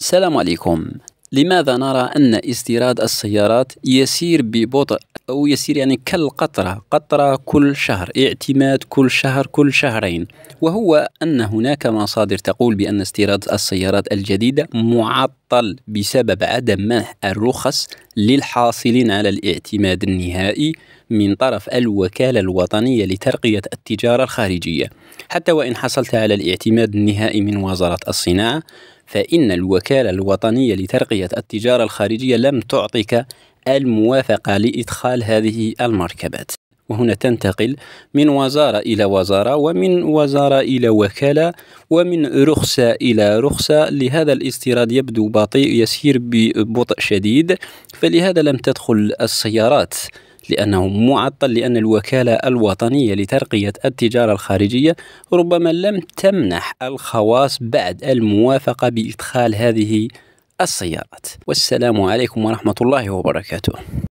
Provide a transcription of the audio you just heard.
السلام عليكم لماذا نرى أن استيراد السيارات يسير ببطء أو يسير يعني كالقطرة قطرة كل شهر اعتماد كل شهر كل شهرين وهو أن هناك مصادر تقول بأن استيراد السيارات الجديدة معطل بسبب عدم منح الرخص للحاصلين على الاعتماد النهائي من طرف الوكالة الوطنية لترقية التجارة الخارجية حتى وإن حصلت على الاعتماد النهائي من وزارة الصناعة فإن الوكالة الوطنية لترقية التجارة الخارجية لم تعطيك الموافقة لإدخال هذه المركبات وهنا تنتقل من وزارة إلى وزارة ومن وزارة إلى وكالة ومن رخصة إلى رخصة لهذا الاستيراد يبدو بطيء يسير ببطء شديد فلهذا لم تدخل السيارات لأنه معطل لأن الوكالة الوطنية لترقية التجارة الخارجية ربما لم تمنح الخواص بعد الموافقة بإدخال هذه السيارات والسلام عليكم ورحمة الله وبركاته